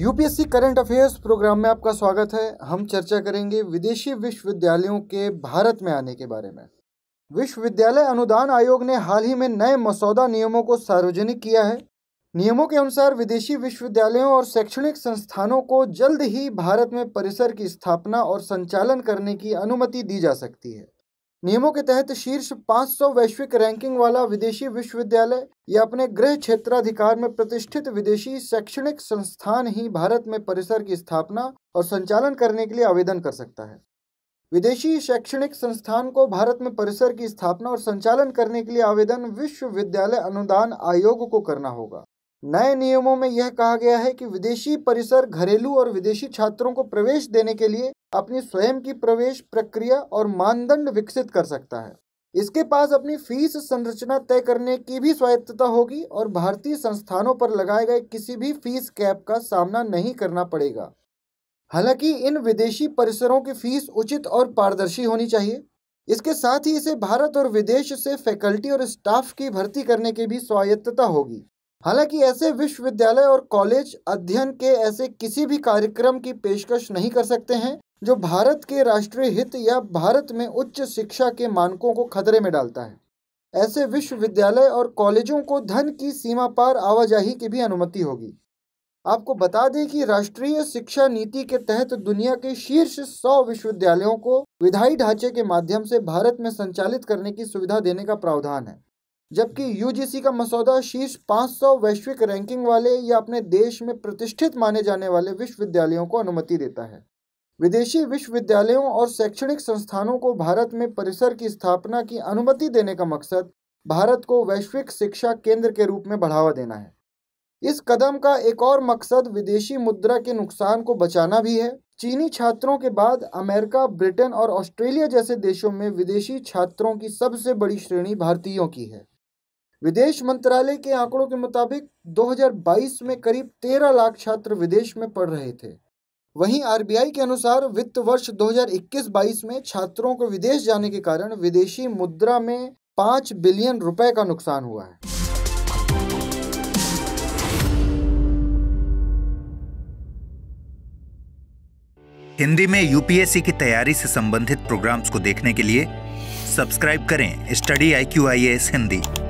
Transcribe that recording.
UPSC current affairs programme में आपका स्वागत है हम चर्चा करेंगे विदेशी विश्वविद्यालयों के भारत में आने के बारे में विश्वविद्यालय अनुदान आयोग ने हाल ही में नए मसौदा नियमों को सार्वजनिक किया है नियमों के अनुसार विदेशी विश्वविद्यालयों और शैक्षणिक संस्थानों को जल्द ही भारत में परिसर की स्थापना और संचालन करने की अनुमति दी जा सकती है नियमों के तहत शीर्ष 500 वैश्विक रैंकिंग वाला विदेशी विश्वविद्यालय या अपने गृह क्षेत्राधिकार में प्रतिष्ठित विदेशी शैक्षणिक संस्थान ही भारत में परिसर की स्थापना और संचालन करने के लिए आवेदन कर सकता है विदेशी शैक्षणिक संस्थान को भारत में परिसर की स्थापना और संचालन करने के लिए आवेदन विश्वविद्यालय अनुदान आयोग को करना होगा नए नियमों में यह कहा गया है कि विदेशी परिसर घरेलू और विदेशी छात्रों को प्रवेश देने के लिए अपनी स्वयं की प्रवेश प्रक्रिया और मानदंड विकसित कर सकता है इसके पास अपनी फीस संरचना तय करने की भी स्वायत्तता होगी और भारतीय संस्थानों पर लगाए गए किसी भी फीस कैप का सामना नहीं करना पड़ेगा हालांकि इन विदेशी परिसरों की फीस उचित और पारदर्शी होनी चाहिए इसके साथ ही इसे भारत और विदेश से फैकल्टी और स्टाफ की भर्ती करने की भी स्वायत्तता होगी हालांकि ऐसे विश्वविद्यालय और कॉलेज अध्ययन के ऐसे किसी भी कार्यक्रम की पेशकश नहीं कर सकते हैं जो भारत के राष्ट्रीय हित या भारत में उच्च शिक्षा के मानकों को खतरे में डालता है ऐसे विश्वविद्यालय और कॉलेजों को धन की सीमा पार आवाजाही की भी अनुमति होगी आपको बता दें कि राष्ट्रीय शिक्षा नीति के तहत दुनिया के शीर्ष सौ विश्वविद्यालयों को विधायी ढांचे के माध्यम से भारत में संचालित करने की सुविधा देने का प्रावधान है जबकि यूजीसी का मसौदा शीर्ष 500 वैश्विक रैंकिंग वाले या अपने देश में प्रतिष्ठित माने जाने वाले विश्वविद्यालयों को अनुमति देता है विदेशी विश्वविद्यालयों और शैक्षणिक संस्थानों को भारत में परिसर की स्थापना की अनुमति देने का मकसद भारत को वैश्विक शिक्षा केंद्र के रूप में बढ़ावा देना है इस कदम का एक और मकसद विदेशी मुद्रा के नुकसान को बचाना भी है चीनी छात्रों के बाद अमेरिका ब्रिटेन और ऑस्ट्रेलिया जैसे देशों में विदेशी छात्रों की सबसे बड़ी श्रेणी भारतीयों की है विदेश मंत्रालय के आंकड़ों के मुताबिक 2022 में करीब 13 लाख छात्र विदेश में पढ़ रहे थे वहीं आरबीआई के अनुसार वित्त वर्ष 2021-22 में छात्रों को विदेश जाने के कारण विदेशी मुद्रा में 5 बिलियन रुपए का नुकसान हुआ है हिंदी में यूपीएससी की तैयारी से संबंधित प्रोग्राम्स को देखने के लिए सब्सक्राइब करें study I Q I S Hindi